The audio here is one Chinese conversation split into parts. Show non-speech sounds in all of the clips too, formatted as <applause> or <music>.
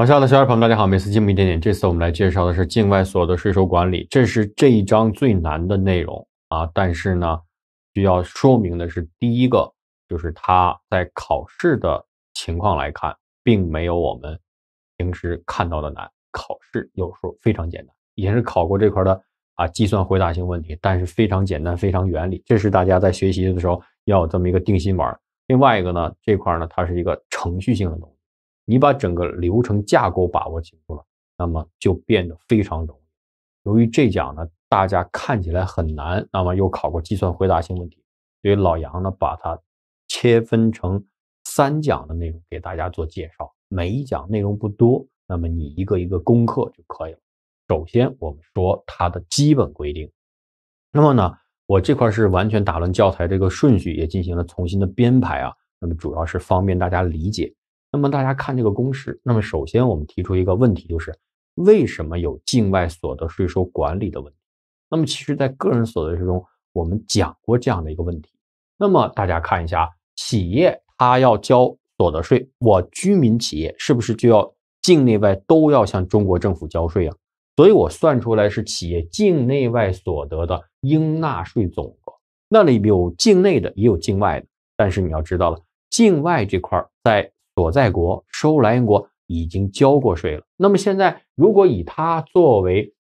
网上的小伙伴们，大家好！每次进步一点点。这次我们来介绍的是境外所得税收管理，这是这一章最难的内容啊。但是呢，需要说明的是，第一个就是它在考试的情况来看，并没有我们平时看到的难。考试有时候非常简单，以前是考过这块的啊，计算回答性问题，但是非常简单，非常原理。这是大家在学习的时候要有这么一个定心丸。另外一个呢，这块呢，它是一个程序性的东西。你把整个流程架构把握清楚了，那么就变得非常容易。由于这讲呢，大家看起来很难，那么又考过计算回答性问题，所以老杨呢，把它切分成三讲的内容给大家做介绍，每一讲内容不多，那么你一个一个攻克就可以了。首先，我们说它的基本规定。那么呢，我这块是完全打乱教材这个顺序，也进行了重新的编排啊，那么主要是方便大家理解。那么大家看这个公式。那么首先我们提出一个问题，就是为什么有境外所得税收管理的问题？那么其实，在个人所得税中，我们讲过这样的一个问题。那么大家看一下，企业它要交所得税，我居民企业是不是就要境内外都要向中国政府交税啊？所以，我算出来是企业境内外所得的应纳税总额，那里有境内的，也有境外的。但是你要知道了，境外这块在所在国收来源国已经交过税了，那么现在如果以它作为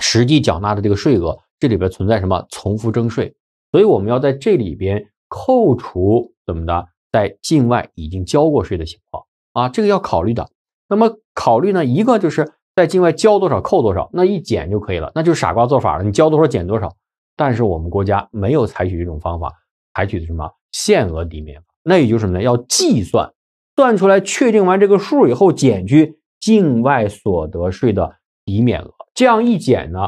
实际缴纳的这个税额，这里边存在什么重复征税？所以我们要在这里边扣除怎么的，在境外已经交过税的情况啊，这个要考虑的。那么考虑呢，一个就是在境外交多少扣多少，那一减就可以了，那就是傻瓜做法了，你交多少减多少。但是我们国家没有采取这种方法，采取的什么限额抵免？那也就是什么呢？要计算。算出来确定完这个数以后，减去境外所得税的抵免额，这样一减呢，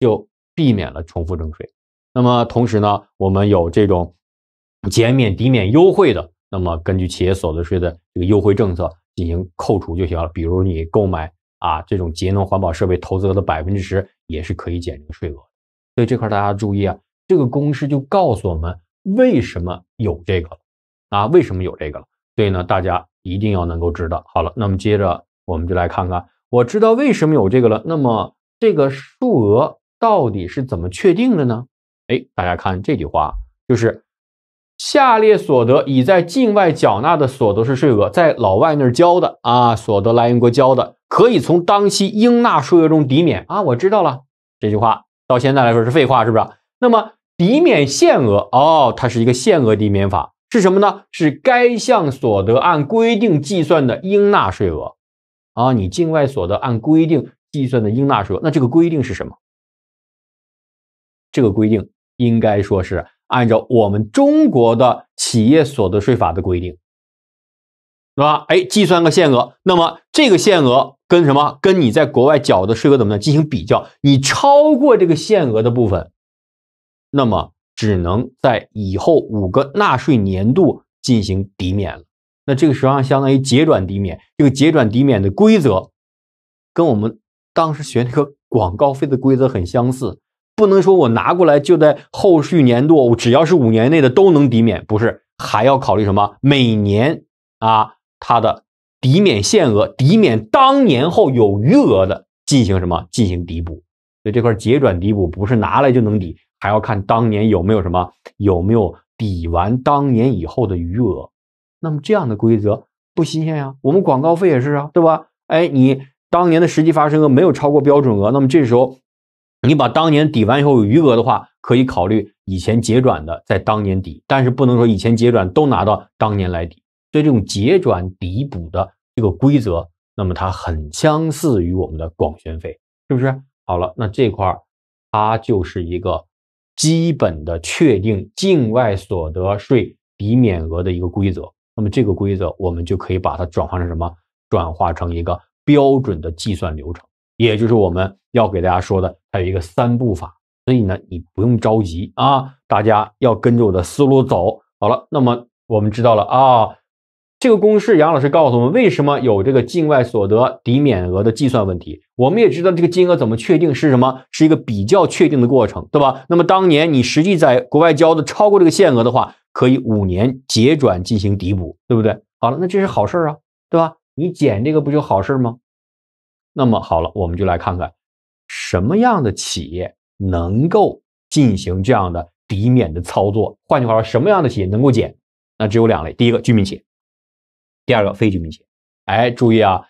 就避免了重复征税。那么同时呢，我们有这种减免抵免优惠的，那么根据企业所得税的这个优惠政策进行扣除就行了。比如你购买啊这种节能环保设备投资额的百分之十，也是可以减这个税额。所以这块大家注意啊，这个公式就告诉我们为什么有这个了啊，为什么有这个了？所以呢，大家。一定要能够知道。好了，那么接着我们就来看看，我知道为什么有这个了。那么这个数额到底是怎么确定的呢？哎，大家看这句话，就是下列所得已在境外缴纳的所得税税额，在老外那儿交的啊，所得来源国交的，可以从当期应纳税额中抵免啊。我知道了，这句话到现在来说是废话，是不是？那么抵免限额哦，它是一个限额抵免法。是什么呢？是该项所得按规定计算的应纳税额，啊，你境外所得按规定计算的应纳税额，那这个规定是什么？这个规定应该说是按照我们中国的企业所得税法的规定，是吧？哎，计算个限额，那么这个限额跟什么？跟你在国外缴的税额怎么样进行比较？你超过这个限额的部分，那么。只能在以后五个纳税年度进行抵免了。那这个实际上相当于结转抵免，这个结转抵免的规则跟我们当时学那个广告费的规则很相似。不能说我拿过来就在后续年度，只要是五年内的都能抵免，不是还要考虑什么？每年啊，它的抵免限额，抵免当年后有余额的进行什么？进行抵补。所以这块结转抵补不是拿来就能抵。还要看当年有没有什么，有没有抵完当年以后的余额。那么这样的规则不新鲜呀，我们广告费也是啊，对吧？哎，你当年的实际发生额没有超过标准额，那么这时候你把当年抵完以后有余额的话，可以考虑以前结转的在当年抵，但是不能说以前结转都拿到当年来抵。对这种结转抵补的这个规则，那么它很相似于我们的广宣费，是不是？好了，那这块儿它就是一个。基本的确定境外所得税抵免额的一个规则，那么这个规则我们就可以把它转化成什么？转化成一个标准的计算流程，也就是我们要给大家说的，它有一个三步法。所以呢，你不用着急啊，大家要跟着我的思路走。好了，那么我们知道了啊。这个公式，杨老师告诉我们为什么有这个境外所得抵免额的计算问题。我们也知道这个金额怎么确定是什么，是一个比较确定的过程，对吧？那么当年你实际在国外交的超过这个限额的话，可以五年结转进行抵补，对不对？好了，那这是好事啊，对吧？你减这个不就好事吗？那么好了，我们就来看看什么样的企业能够进行这样的抵免的操作。换句话说，什么样的企业能够减？那只有两类，第一个居民企业。第二个非居民企业，哎，注意啊，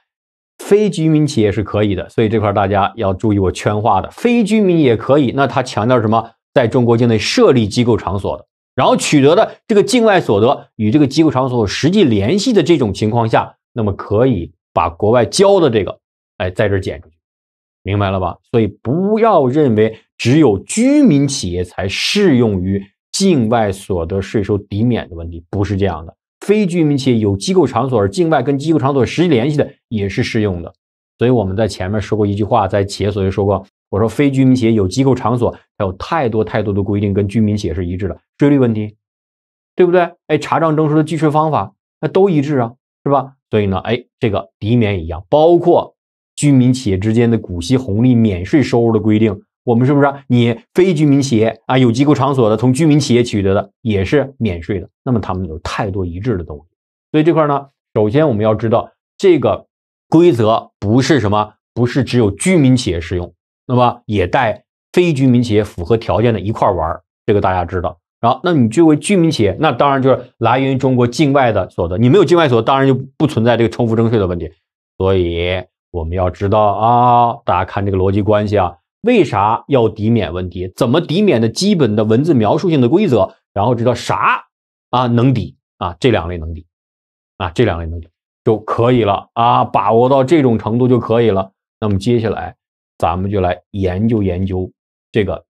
非居民企业是可以的，所以这块大家要注意我圈画的，非居民也可以。那它强调什么？在中国境内设立机构场所的，然后取得的这个境外所得与这个机构场所实际联系的这种情况下，那么可以把国外交的这个，哎，在这减出去，明白了吧？所以不要认为只有居民企业才适用于境外所得税收抵免的问题，不是这样的。非居民企业有机构场所，而境外跟机构场所实际联系的也是适用的。所以我们在前面说过一句话，在企业所得税说过，我说非居民企业有机构场所，还有太多太多的规定跟居民企业是一致的，税率问题，对不对？哎，查账征收的计税方法，那都一致啊，是吧？所以呢，哎，这个抵免一样，包括居民企业之间的股息红利免税收入的规定。我们是不是你非居民企业啊？有机构场所的，从居民企业取得的也是免税的。那么他们有太多一致的东西，所以这块呢，首先我们要知道这个规则不是什么，不是只有居民企业适用，那么也带非居民企业符合条件的一块玩。这个大家知道。然后，那你作为居民企业，那当然就是来源于中国境外的所得，你没有境外所得，当然就不存在这个重复征税的问题。所以我们要知道啊，大家看这个逻辑关系啊。为啥要抵免问题？怎么抵免的基本的文字描述性的规则？然后知道啥啊能抵啊？这两类能抵啊？这两类能抵就可以了啊！把握到这种程度就可以了。那么接下来咱们就来研究研究这个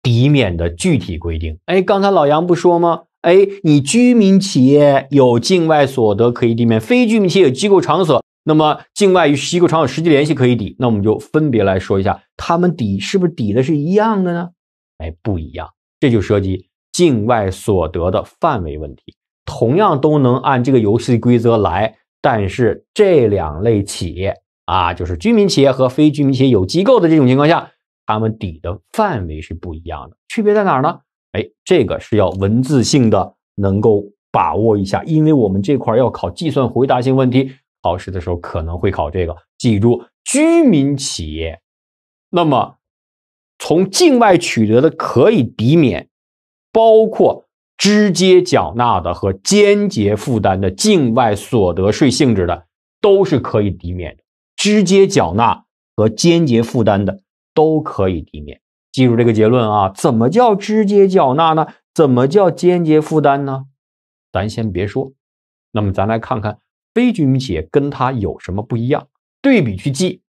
抵免的具体规定。哎，刚才老杨不说吗？哎，你居民企业有境外所得可以抵免，非居民企业有机构场所。那么，境外与机构常有实际联系可以抵，那我们就分别来说一下，他们抵是不是抵的是一样的呢？哎，不一样，这就涉及境外所得的范围问题。同样都能按这个游戏规则来，但是这两类企业啊，就是居民企业和非居民企业有机构的这种情况下，他们抵的范围是不一样的，区别在哪儿呢？哎，这个是要文字性的能够把握一下，因为我们这块要考计算回答性问题。考试的时候可能会考这个，记住居民企业，那么从境外取得的可以抵免，包括直接缴纳的和间接负担的境外所得税性质的，都是可以抵免的。直接缴纳和间接负担的都可以抵免，记住这个结论啊。怎么叫直接缴纳呢？怎么叫间接负担呢？咱先别说，那么咱来看看。非居民企业跟它有什么不一样？对比去记，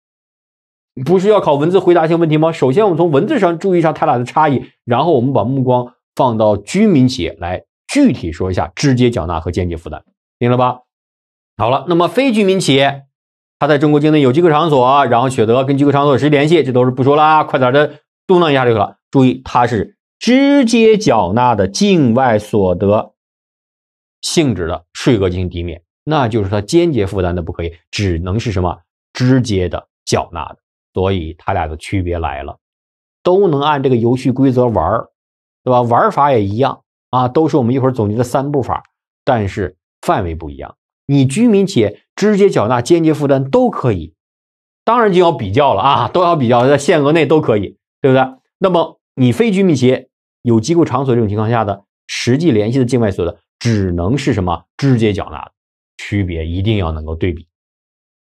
不是要考文字回答性问题吗？首先，我们从文字上注意上它俩的差异，然后我们把目光放到居民企业来具体说一下，直接缴纳和间接负担，听了吧？好了，那么非居民企业，它在中国境内有机构场所，然后选择跟机构场所谁联系，这都是不说啦，快点的嘟囔一下就可了。注意，它是直接缴纳的境外所得性质的税额进行抵免。那就是他间接负担的不可以，只能是什么直接的缴纳的，所以它俩的区别来了，都能按这个游戏规则玩，对吧？玩法也一样啊，都是我们一会儿总结的三步法，但是范围不一样。你居民企业直接缴纳、间接负担都可以，当然就要比较了啊，都要比较，在限额内都可以，对不对？那么你非居民企业有机构场所这种情况下的实际联系的境外所得，只能是什么直接缴纳的。区别一定要能够对比，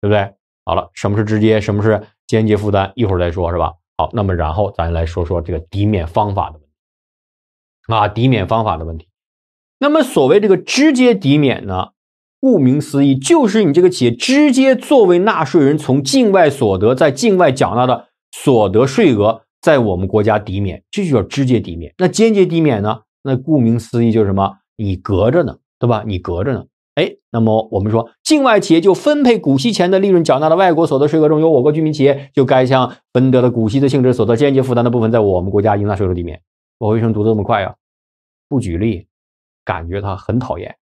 对不对？好了，什么是直接，什么是间接负担，一会儿再说，是吧？好，那么然后咱来说说这个抵免方法的问题啊，抵免方法的问题。那么所谓这个直接抵免呢，顾名思义就是你这个企业直接作为纳税人从境外所得，在境外缴纳的所得税额，在我们国家抵免，这就叫直接抵免。那间接抵免呢？那顾名思义就是什么？你隔着呢，对吧？你隔着呢？哎，那么我们说，境外企业就分配股息前的利润缴纳的外国所得税额中，有我国居民企业就该向分得的股息的性质所得间接负担的部分，在我们国家应纳税额里面。我为什么读得这么快啊？不举例，感觉他很讨厌。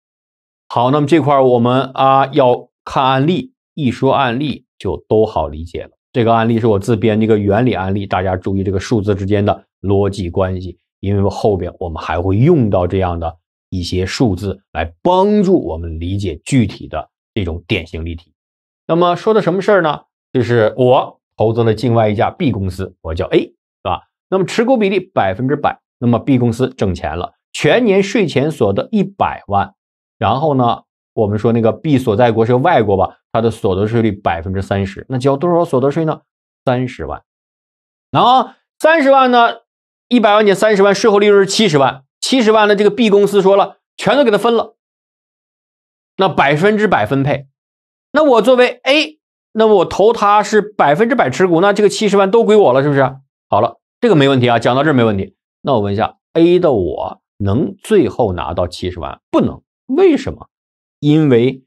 好，那么这块我们啊要看案例，一说案例就都好理解了。这个案例是我自编的一个原理案例，大家注意这个数字之间的逻辑关系，因为后边我们还会用到这样的。一些数字来帮助我们理解具体的这种典型例题。那么说的什么事儿呢？就是我投资了境外一家 B 公司，我叫 A，是吧？那么持股比例百分之百，那么 B 公司挣钱了，全年税前所得一百万。然后呢，我们说那个 B 所在国是外国吧，它的所得税率百分之三十，那交多少所得税呢？三十万。然后三十万呢，一百万减三十万，税后利润是七十万。七十万的这个 B 公司说了，全都给他分了。那百分之百分配，那我作为 A，那么我投他是百分之百持股，那这个七十万都归我了，是不是？好了，这个没问题啊，讲到这没问题。那我问一下，A 的我能最后拿到七十万不能？为什么？因为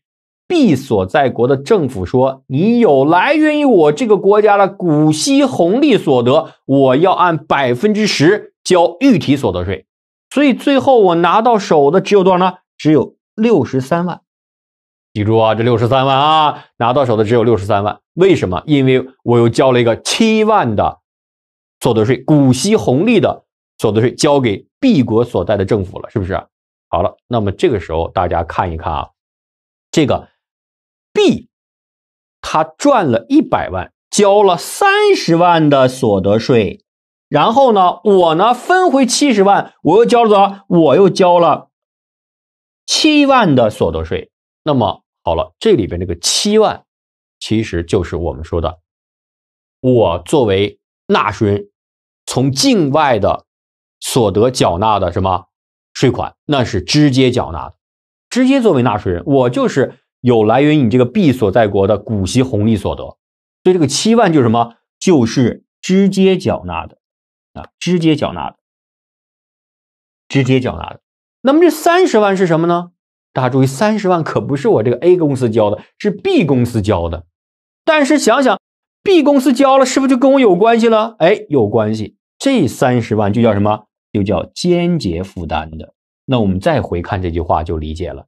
B 所在国的政府说，你有来源于我这个国家的股息红利所得，我要按百分之十交预提所得税。所以最后我拿到手的只有多少呢？只有六十三万。记住啊，这六十三万啊，拿到手的只有六十三万。为什么？因为我又交了一个七万的所得税，股息红利的所得税交给 B 国所在的政府了，是不是？好了，那么这个时候大家看一看啊，这个 B 他赚了一百万，交了三十万的所得税。然后呢，我呢分回七十万，我又交了多？我又交了七万的所得税。那么好了，这里边这个七万，其实就是我们说的，我作为纳税人从境外的所得缴纳的什么税款，那是直接缴纳的，直接作为纳税人，我就是有来源于你这个 B 所在国的股息红利所得，所以这个七万就是什么？就是直接缴纳的。直接缴纳的，直接缴纳的。那么这三十万是什么呢？大家注意，三十万可不是我这个 A 公司交的，是 B 公司交的。但是想想，B 公司交了，是不是就跟我有关系了？哎，有关系。这三十万就叫什么？就叫间接负担的。那我们再回看这句话，就理解了：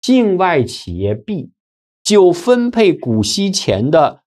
境外企业 B 就分配股息前的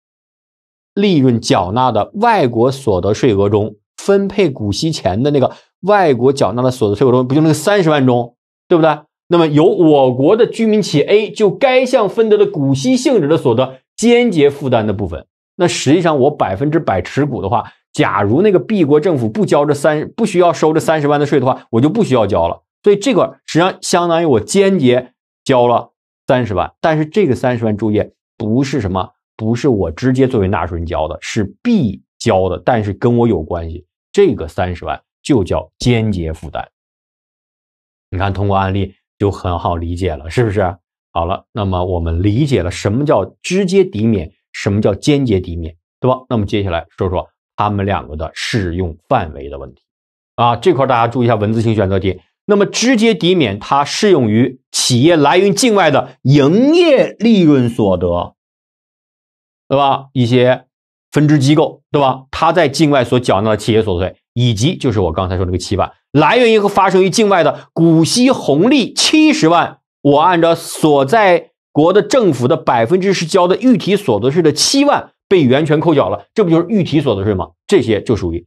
利润缴纳的外国所得税额中。分配股息前的那个外国缴纳的所得税中，不就那个三十万中，对不对？那么由我国的居民企业 A 就该项分得的股息性质的所得间接负担的部分，那实际上我百分之百持股的话，假如那个 B 国政府不交这三不需要收这三十万的税的话，我就不需要交了。所以这个实际上相当于我间接交了三十万，但是这个三十万注意不是什么，不是我直接作为纳税人交的，是 B 交的，但是跟我有关系。这个三十万就叫间接负担，你看通过案例就很好理解了，是不是？好了，那么我们理解了什么叫直接抵免，什么叫间接抵免，对吧？那么接下来说说他们两个的适用范围的问题啊，这块大家注意一下文字性选择题。那么直接抵免它适用于企业来源境外的营业利润所得，对吧？一些。分支机构对吧？他在境外所缴纳的企业所得税，以及就是我刚才说那个七万，来源于和发生于境外的股息红利七十万，我按照所在国的政府的百分之十交的预提所得税的七万被源泉扣缴了，这不就是预提所得税吗？这些就属于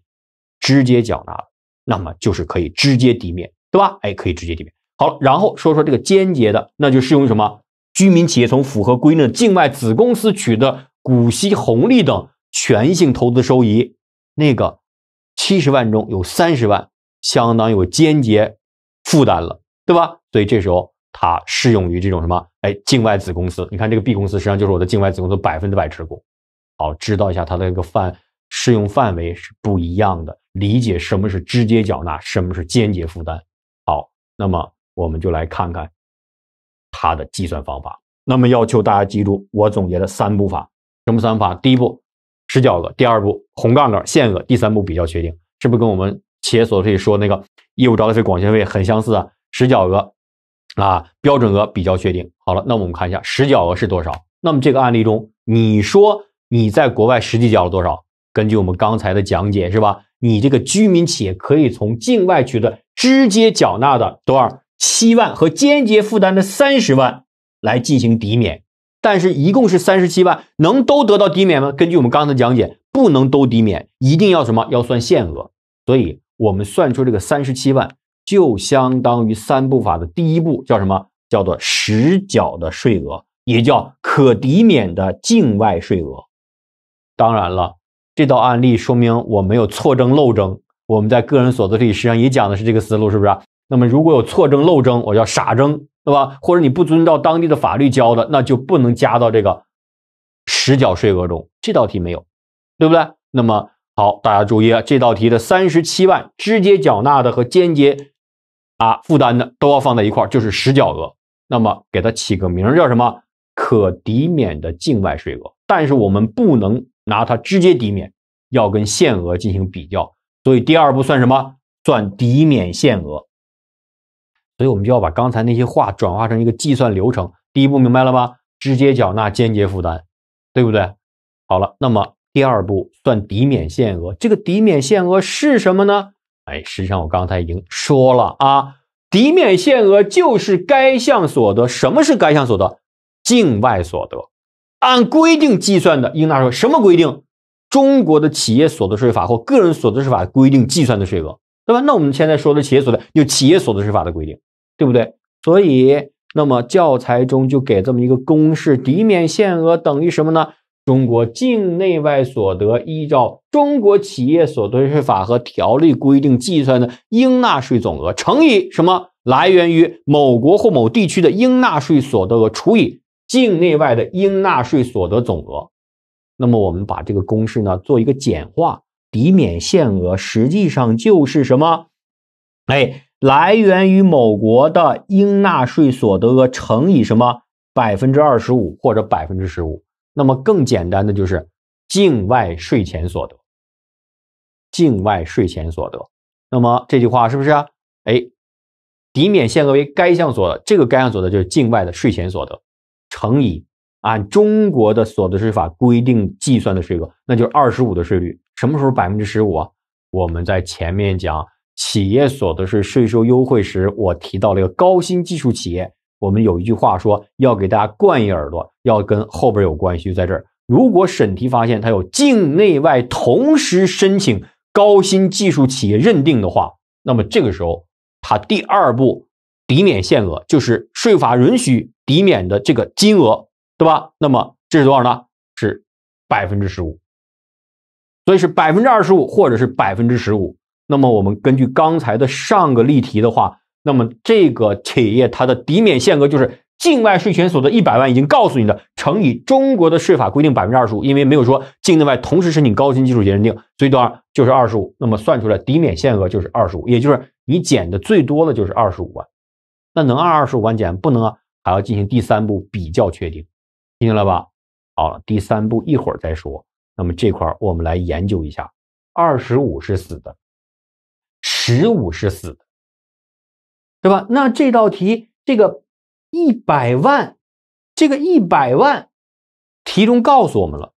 直接缴纳了，那么就是可以直接抵免，对吧？哎，可以直接抵免。好了，然后说说这个间接的，那就适用于什么？居民企业从符合规定的境外子公司取得股息红利等。全性投资收益，那个七十万中有三十万，相当有间接负担了，对吧？所以这时候它适用于这种什么？哎，境外子公司。你看这个 B 公司，实际上就是我的境外子公司百分之百持股。好，知道一下它的一个范适用范围是不一样的，理解什么是直接缴纳，什么是间接负担。好，那么我们就来看看它的计算方法。那么要求大家记住我总结的三步法，什么三法？第一步。实缴额，第二步，红杠杆限额，第三步比较确定，是不是跟我们企业所得税说那个业务招待费、广宣费很相似啊？实缴额啊，标准额比较确定。好了，那我们看一下实缴额是多少？那么这个案例中，你说你在国外实际缴了多少？根据我们刚才的讲解，是吧？你这个居民企业可以从境外取得直接缴纳的多少七万和间接负担的三十万来进行抵免。但是，一共是三十七万，能都得到抵免吗？根据我们刚才的讲解，不能都抵免，一定要什么？要算限额。所以，我们算出这个三十七万，就相当于三步法的第一步，叫什么？叫做实缴的税额，也叫可抵免的境外税额。当然了，这道案例说明我没有错征漏征。我们在个人所得税里实际上也讲的是这个思路，是不是？那么，如果有错征漏征，我叫傻征。对吧？或者你不遵照当地的法律交的，那就不能加到这个实缴税额中。这道题没有，对不对？那么好，大家注意啊，这道题的三十七万直接缴纳的和间接啊负担的都要放在一块就是实缴额。那么给它起个名叫什么？可抵免的境外税额。但是我们不能拿它直接抵免，要跟限额进行比较。所以第二步算什么？算抵免限额。所以我们就要把刚才那些话转化成一个计算流程。第一步明白了吧？直接缴纳间接负担，对不对？好了，那么第二步算抵免限额。这个抵免限额是什么呢？哎，实际上我刚才已经说了啊，抵免限额就是该项所得。什么是该项所得？境外所得，按规定计算的应纳税什么规定？中国的企业所得税法或个人所得税法规定计算的税额，对吧？那我们现在说的企业所得，有企业所得税法的规定。对不对？所以，那么教材中就给这么一个公式：抵免限额等于什么呢？中国境内外所得依照中国企业所得税法和条例规定计算的应纳税总额乘以什么？来源于某国或某地区的应纳税所得额除以境内外的应纳税所得总额。那么，我们把这个公式呢做一个简化，抵免限额实际上就是什么？哎。来源于某国的应纳税所得额乘以什么百分之二十五或者百分之十五？那么更简单的就是境外税前所得。境外税前所得。那么这句话是不是？哎，抵免限额为该项所得，这个该项所得就是境外的税前所得，乘以按中国的所得税法规定计算的税额，那就是二十五的税率。什么时候百分之十五？我们在前面讲。企业所得税税收优惠时，我提到了一个高新技术企业。我们有一句话说，要给大家灌一耳朵，要跟后边有关系。就在这儿，如果审题发现他有境内外同时申请高新技术企业认定的话，那么这个时候他第二步抵免限额就是税法允许抵免的这个金额，对吧？那么这是多少呢？是百分之十五，所以是百分之二十五或者是百分之十五。那么我们根据刚才的上个例题的话，那么这个企业它的抵免限额就是境外税权所得一百万已经告诉你的，乘以中国的税法规定百分之二十五，因为没有说境内外同时申请高新技术企业认定，所以多少就是二十五。那么算出来抵免限额就是二十五，也就是你减的最多的就是二十五万。那能按二十五万减不能啊，还要进行第三步比较确定，听见了吧？好，了，第三步一会儿再说。那么这块儿我们来研究一下，二十五是死的。十五是死的，对吧？那这道题，这个一百万，这个一百万，题中告诉我们了，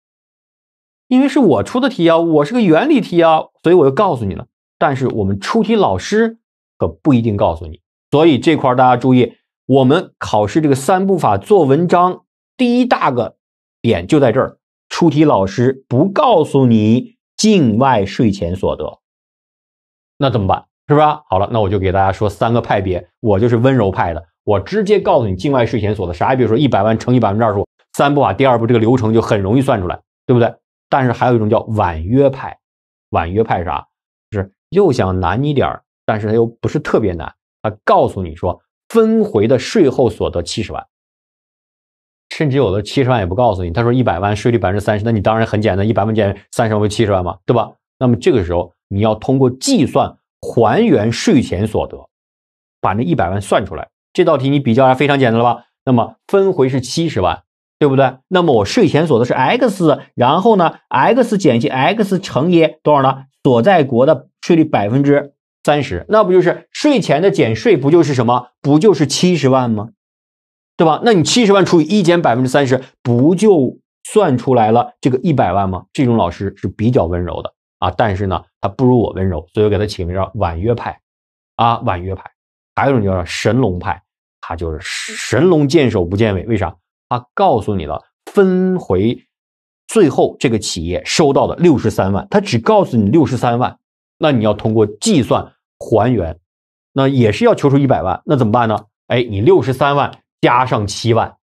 因为是我出的题啊，我是个原理题啊，所以我就告诉你了。但是我们出题老师可不一定告诉你，所以这块大家注意，我们考试这个三步法做文章，第一大个点就在这儿，出题老师不告诉你境外税前所得。那怎么办？是不是？好了，那我就给大家说三个派别，我就是温柔派的，我直接告诉你境外税前所得啥，也别说一百万乘以百分之二十五，三步法，第二步这个流程就很容易算出来，对不对？但是还有一种叫婉约派，婉约派啥？是又想难你点儿，但是他又不是特别难，他告诉你说分回的税后所得七十万，甚至有的七十万也不告诉你，他说一百万税率百分之三十，那你当然很简单，一百万减三十万为七十万嘛，对吧？那么这个时候。你要通过计算还原税前所得，把那一百万算出来。这道题你比较下，非常简单了吧？那么分回是七十万，对不对？那么我税前所得是 x，然后呢，x 减去 x 乘以多少呢？所在国的税率百分之三十，那不就是税前的减税不就是什么？不就是七十万吗？对吧？那你七十万除以一减百分之三十，不就算出来了这个一百万吗？这种老师是比较温柔的。啊，但是呢，他不如我温柔，所以我给他起名叫婉约派，啊，婉约派。还有一种叫神龙派，他就是神龙见首不见尾。为啥？他告诉你了，分回最后这个企业收到的六十三万，他只告诉你六十三万，那你要通过计算还原，那也是要求出一百万，那怎么办呢？哎，你六十三万加上七万，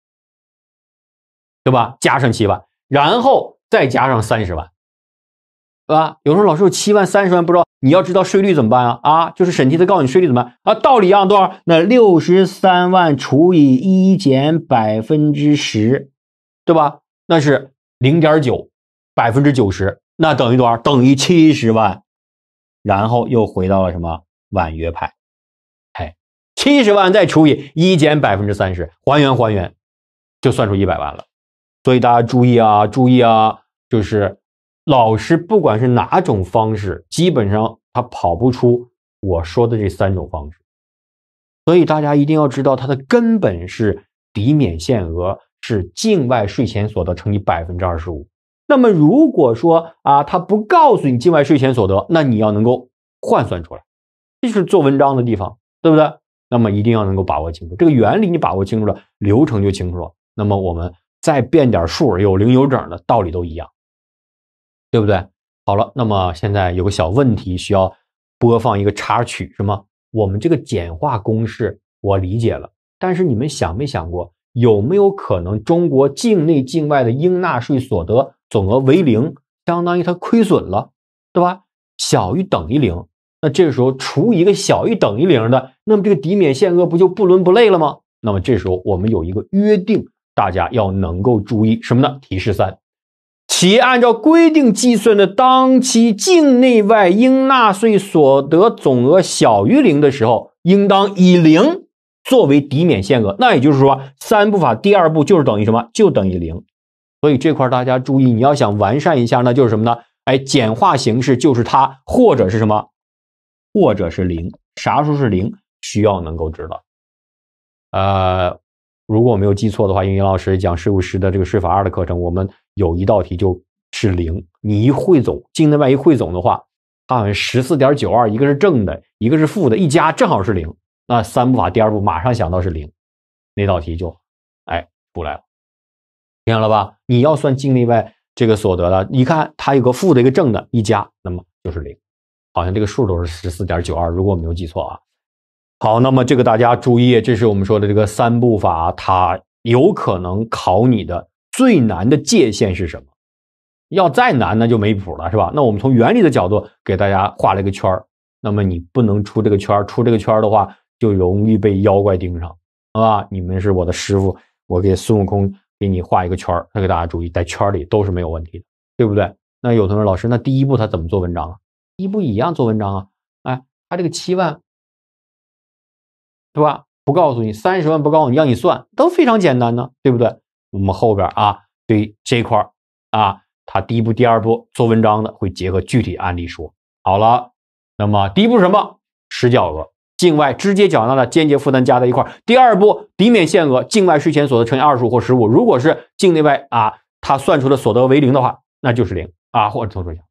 对吧？加上七万，然后再加上三十万。对吧？有时候老师有七万、三十万，不知道你要知道税率怎么办啊？啊，就是审题他告诉你税率怎么办啊？道理一样多少？那六十三万除以一减百分之十，对吧？那是零点九，百分之九十，那等于多少？等于七十万，然后又回到了什么婉约派？哎，七十万再除以一减百分之三十，还原还原，就算出一百万了。所以大家注意啊，注意啊，就是。老师，不管是哪种方式，基本上他跑不出我说的这三种方式。所以大家一定要知道，它的根本是抵免限额是境外税前所得乘以百分之二十五。那么如果说啊，他不告诉你境外税前所得，那你要能够换算出来，这是做文章的地方，对不对？那么一定要能够把握清楚这个原理，你把握清楚了，流程就清楚了。那么我们再变点数，有零有整的，道理都一样。对不对？好了，那么现在有个小问题需要播放一个插曲，是吗？我们这个简化公式我理解了，但是你们想没想过，有没有可能中国境内境外的应纳税所得总额为零，相当于它亏损了，对吧？小于等于零，那这个时候除一个小于等于零的，那么这个抵免限额不就不伦不类了吗？那么这时候我们有一个约定，大家要能够注意什么呢？提示三。企业按照规定计算的当期境内外应纳税所得总额小于零的时候，应当以零作为抵免限额。那也就是说，三步法第二步就是等于什么？就等于零。所以这块大家注意，你要想完善一下那就是什么呢？哎，简化形式就是它，或者是什么，或者是零。啥时候是零？需要能够知道。啊。如果我没有记错的话，英语老师讲税务师的这个税法二的课程，我们有一道题就是零。你一汇总境内外一汇总的话，它好像十四点九二，一个是正的，一个是负的，一加正好是零。那三步法第二步马上想到是零，那道题就哎出来了。明白了吧，你要算境内外这个所得的，你看它有个负的一个正的一加，那么就是零。好像这个数都是十四点九二，如果我没有记错啊。好，那么这个大家注意，这是我们说的这个三步法，它有可能考你的最难的界限是什么？要再难那就没谱了，是吧？那我们从原理的角度给大家画了一个圈儿，那么你不能出这个圈儿，出这个圈儿的话就容易被妖怪盯上，啊！你们是我的师傅，我给孙悟空给你画一个圈儿，那给大家注意，在圈里都是没有问题的，对不对？那有同学说，老师，那第一步他怎么做文章啊？一步一样做文章啊？哎，他这个七万。对吧？不告诉你三十万，不告诉你，让你算，都非常简单呢，对不对？我们后边啊，对这块儿啊，他第一步、第二步做文章的，会结合具体案例说。好了，那么第一步什么？实缴额，境外直接缴纳的间接负担加在一块儿。第二步抵免限额，境外税前所得乘以二十五或十五。如果是境内外啊，他算出的所得为零的话，那就是零啊，或者说一讲，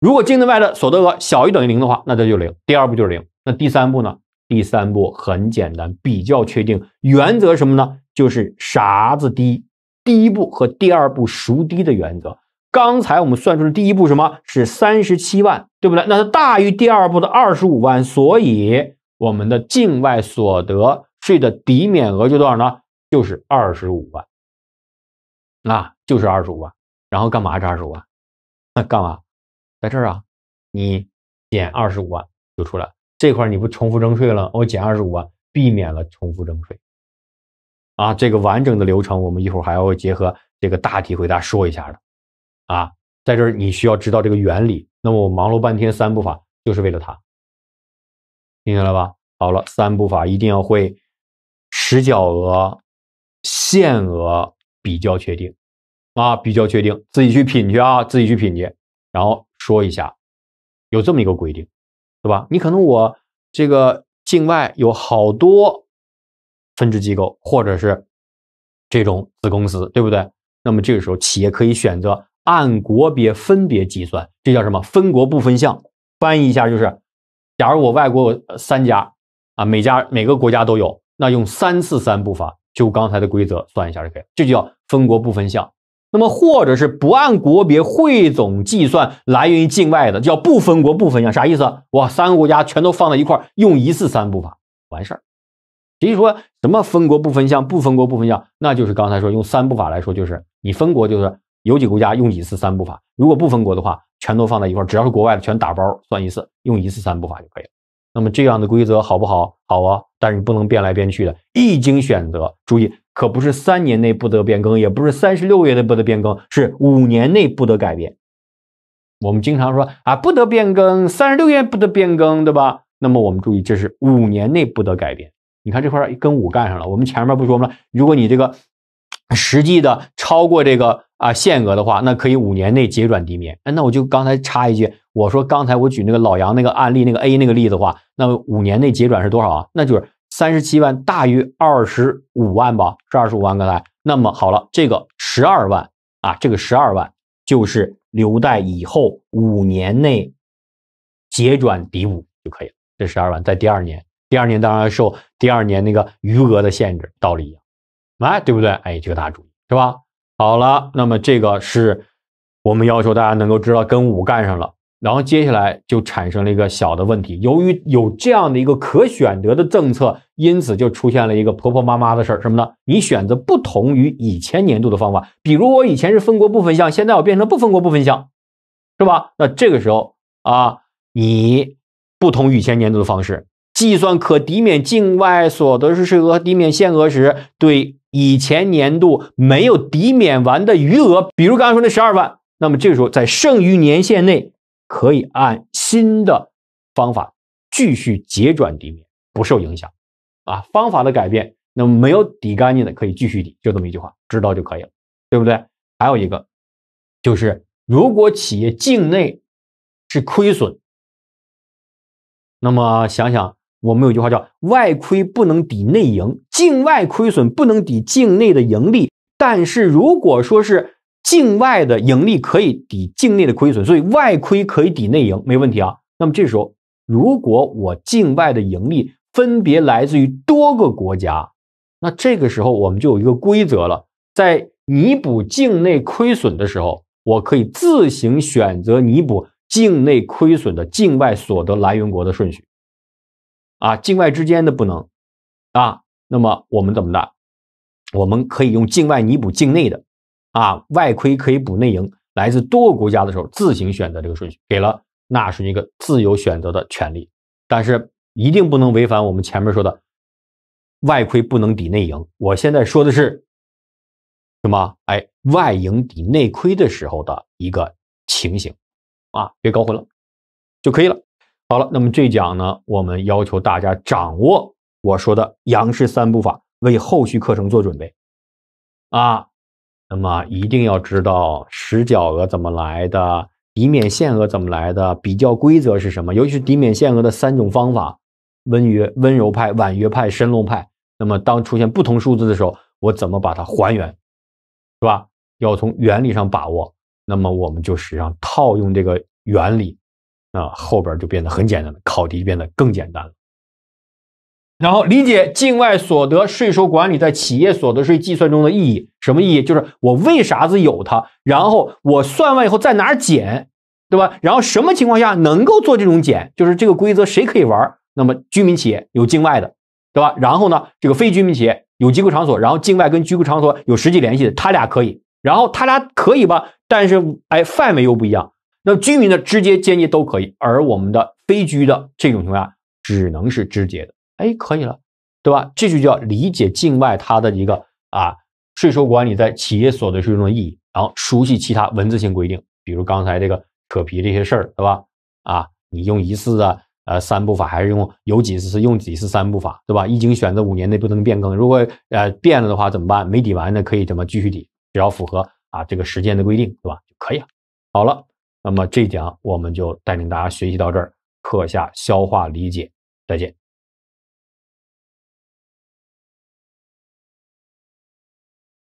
如果境内外的所得额小于等于零的话，那这就零。第二步就是零。那第三步呢？第三步很简单，比较确定原则什么呢？就是啥子低，第一步和第二步孰低的原则。刚才我们算出的第一步什么是三十七万，对不对？那它大于第二步的二十五万，所以我们的境外所得税的抵免额就多少呢？就是二十五万，啊，就是二十五万。然后干嘛这二十五万？那 <laughs> 干嘛？在这儿啊，你减二十五万就出来了。这块你不重复征税了，我减二十五万，避免了重复征税。啊，这个完整的流程，我们一会儿还要结合这个大题给大家说一下的。啊，在这儿你需要知道这个原理。那么我忙碌半天三步法就是为了它，听明白吧？好了，三步法一定要会，实缴额、限额比较确定，啊，比较确定，自己去品去啊，自己去品去。然后说一下，有这么一个规定。对吧？你可能我这个境外有好多分支机构或者是这种子公司，对不对？那么这个时候企业可以选择按国别分别计算，这叫什么？分国不分项。翻译一下就是，假如我外国三家啊，每家每个国家都有，那用三次三步法，就刚才的规则算一下就可以，这就叫分国不分项。那么，或者是不按国别汇总计算来源于境外的，叫不分国不分项，啥意思？哇，三个国家全都放在一块，用一次三步法完事儿。至于说什么分国不分项、不分国不分项，那就是刚才说用三步法来说，就是你分国就是有几个国家用几次三步法，如果不分国的话，全都放在一块，只要是国外的全打包算一次，用一次三步法就可以了。那么这样的规则好不好？好啊，但是你不能变来变去的，一经选择，注意。可不是三年内不得变更，也不是三十六个月的不得变更，是五年内不得改变。我们经常说啊，不得变更，三十六月不得变更，对吧？那么我们注意，这是五年内不得改变。你看这块跟五干上了。我们前面不说吗？如果你这个实际的超过这个啊限额的话，那可以五年内结转地面。哎，那我就刚才插一句，我说刚才我举那个老杨那个案例，那个 A 那个例子的话，那五年内结转是多少啊？那就是。三十七万大于二十五万吧，是二十五万刚才。那么好了，这个十二万啊，这个十二万就是留待以后五年内结转抵五就可以了。这十二万在第二年，第二年当然受第二年那个余额的限制，道理一样，来对不对？哎，个大家注意是吧？好了，那么这个是我们要求大家能够知道跟五干上了。然后接下来就产生了一个小的问题，由于有这样的一个可选择的政策，因此就出现了一个婆婆妈妈的事儿，什么呢？你选择不同于以前年度的方法，比如我以前是分国不分项，现在我变成不分国不分项，是吧？那这个时候啊，你不同于前年度的方式计算可抵免境外所得税税额和抵免限额时，对以前年度没有抵免完的余额，比如刚刚说那十二万，那么这个时候在剩余年限内。可以按新的方法继续结转抵免，不受影响。啊，方法的改变，那么没有抵干净的可以继续抵，就这么一句话，知道就可以了，对不对？还有一个，就是如果企业境内是亏损，那么想想我们有句话叫“外亏不能抵内盈”，境外亏损不能抵境内的盈利，但是如果说是。境外的盈利可以抵境内的亏损，所以外亏可以抵内盈，没问题啊。那么这时候，如果我境外的盈利分别来自于多个国家，那这个时候我们就有一个规则了：在弥补境内亏损的时候，我可以自行选择弥补境内亏损的境外所得来源国的顺序。啊，境外之间的不能啊。那么我们怎么办？我们可以用境外弥补境内的。啊，外亏可以补内盈，来自多个国家的时候，自行选择这个顺序，给了纳税人一个自由选择的权利，但是一定不能违反我们前面说的，外亏不能抵内盈。我现在说的是什么？哎，外盈抵内亏的时候的一个情形，啊，别搞混了，就可以了。好了，那么这讲呢，我们要求大家掌握我说的杨氏三步法，为后续课程做准备，啊。那么一定要知道实缴额怎么来的，抵免限额怎么来的，比较规则是什么，尤其是抵免限额的三种方法，温约、温柔派、婉约派、申论派。那么当出现不同数字的时候，我怎么把它还原，是吧？要从原理上把握。那么我们就实际上套用这个原理，那后边就变得很简单了，考题变得更简单了。然后理解境外所得税收管理在企业所得税计算中的意义，什么意义？就是我为啥子有它？然后我算完以后在哪减，对吧？然后什么情况下能够做这种减？就是这个规则谁可以玩？那么居民企业有境外的，对吧？然后呢，这个非居民企业有机构场所，然后境外跟机构场所有实际联系的，他俩可以。然后他俩可以吧？但是哎，范围又不一样。那居民的直接间接都可以，而我们的非居的这种情况下，只能是直接的。哎，可以了，对吧？这就叫理解境外它的一个啊税收管理在企业所得税中的意义，然后熟悉其他文字性规定，比如刚才这个扯皮这些事儿，对吧？啊，你用一次啊，呃，三步法还是用有几次是用几次三步法，对吧？一经选择，五年内不能变更。如果呃变了的话怎么办？没抵完的可以怎么继续抵？只要符合啊这个时间的规定，对吧？就可以了。好了，那么这一讲我们就带领大家学习到这儿，课下消化理解，再见。